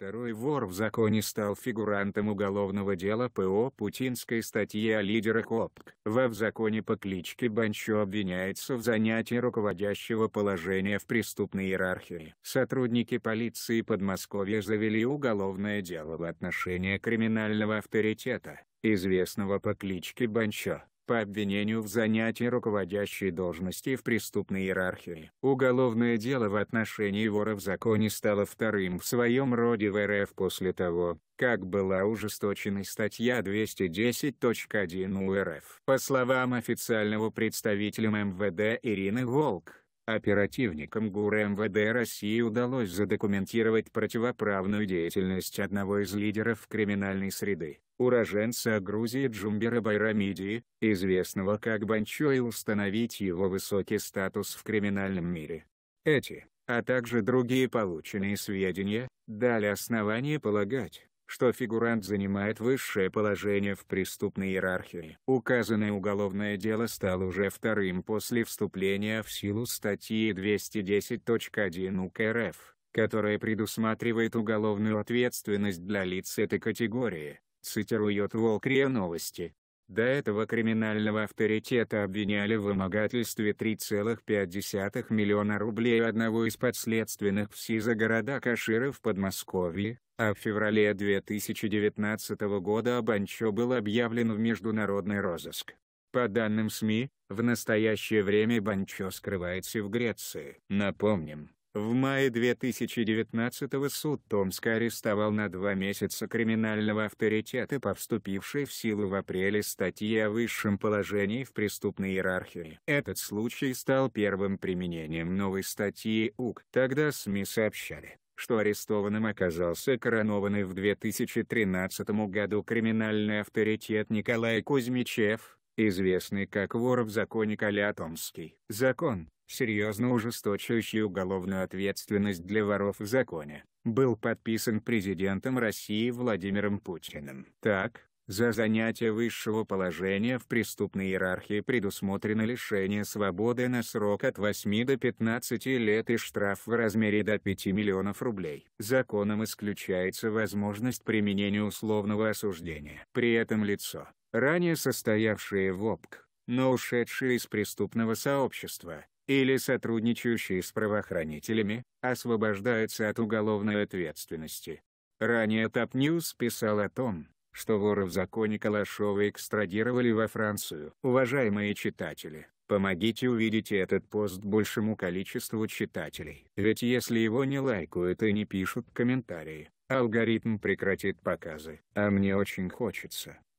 Второй вор в законе стал фигурантом уголовного дела ПО путинской статьи о лидерах ОПК. Во в законе по кличке Банчо обвиняется в занятии руководящего положения в преступной иерархии. Сотрудники полиции Подмосковья завели уголовное дело в отношении криминального авторитета, известного по кличке Банчо по обвинению в занятии руководящей должности в преступной иерархии. Уголовное дело в отношении вора в законе стало вторым в своем роде в РФ после того, как была ужесточена статья 210.1 УРФ. По словам официального представителя МВД Ирины Волк, Оперативникам ГУР МВД России удалось задокументировать противоправную деятельность одного из лидеров криминальной среды, уроженца Грузии Джумбера Байрамиди, известного как Банчо и установить его высокий статус в криминальном мире. Эти, а также другие полученные сведения, дали основание полагать, что фигурант занимает высшее положение в преступной иерархии. Указанное уголовное дело стало уже вторым после вступления в силу статьи 210.1 УК РФ, которая предусматривает уголовную ответственность для лиц этой категории, цитирует Волкрия новости. До этого криминального авторитета обвиняли в вымогательстве 3,5 миллиона рублей одного из подследственных в СИЗО города Каширы в Подмосковье, а в феврале 2019 года Абанчо был объявлен в международный розыск. По данным СМИ, в настоящее время Банчо скрывается в Греции. Напомним, в мае 2019-го суд Томска арестовал на два месяца криминального авторитета по вступившей в силу в апреле статьи о высшем положении в преступной иерархии. Этот случай стал первым применением новой статьи УК. Тогда СМИ сообщали, что арестованным оказался коронованный в 2013 году криминальный авторитет Николай Кузьмичев, известный как вор в законе Калиатомский. Закон, серьезно ужесточающий уголовную ответственность для воров в законе, был подписан президентом России Владимиром Путиным. Так, за занятие высшего положения в преступной иерархии предусмотрено лишение свободы на срок от 8 до 15 лет и штраф в размере до 5 миллионов рублей. Законом исключается возможность применения условного осуждения. При этом лицо, ранее состоявшие в ОПК, но ушедшие из преступного сообщества, или сотрудничающие с правоохранителями, освобождаются от уголовной ответственности. Ранее Top News писал о том, что вора в законе Калашова экстрадировали во Францию. Уважаемые читатели, помогите увидеть этот пост большему количеству читателей. Ведь если его не лайкают и не пишут комментарии, алгоритм прекратит показы. А мне очень хочется,